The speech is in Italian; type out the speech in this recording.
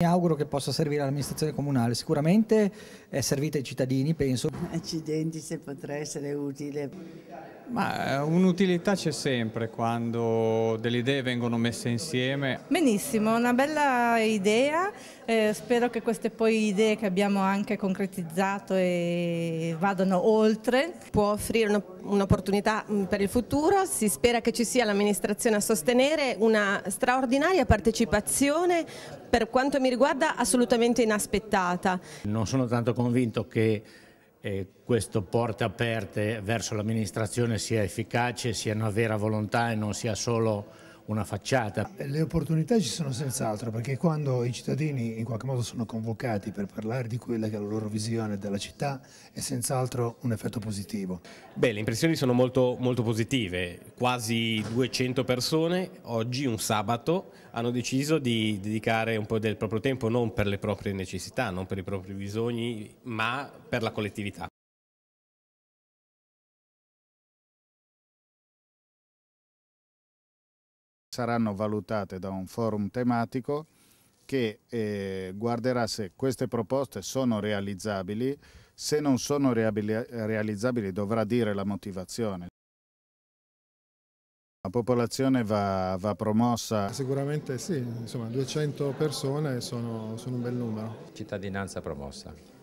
Mi auguro che possa servire all'amministrazione comunale, sicuramente è eh, servita ai cittadini, penso. Accidenti se potrà essere utile. Ma eh, un'utilità c'è sempre quando delle idee vengono messe insieme. Benissimo, una bella idea, eh, spero che queste poi idee che abbiamo anche concretizzato e vadano oltre. Può offrire un'opportunità mm, per il futuro, si spera che ci sia l'amministrazione a sostenere una straordinaria partecipazione per quanto mi riguarda assolutamente inaspettata. Non sono tanto convinto che e questo porte aperte verso l'amministrazione sia efficace, sia una vera volontà e non sia solo una facciata. Eh, le opportunità ci sono senz'altro perché quando i cittadini in qualche modo sono convocati per parlare di quella che è la loro visione della città è senz'altro un effetto positivo. Beh, le impressioni sono molto, molto positive, quasi 200 persone oggi, un sabato, hanno deciso di dedicare un po' del proprio tempo non per le proprie necessità, non per i propri bisogni, ma per la collettività. saranno valutate da un forum tematico che eh, guarderà se queste proposte sono realizzabili, se non sono realizzabili dovrà dire la motivazione. La popolazione va, va promossa? Sicuramente sì, insomma 200 persone sono, sono un bel numero. Cittadinanza promossa.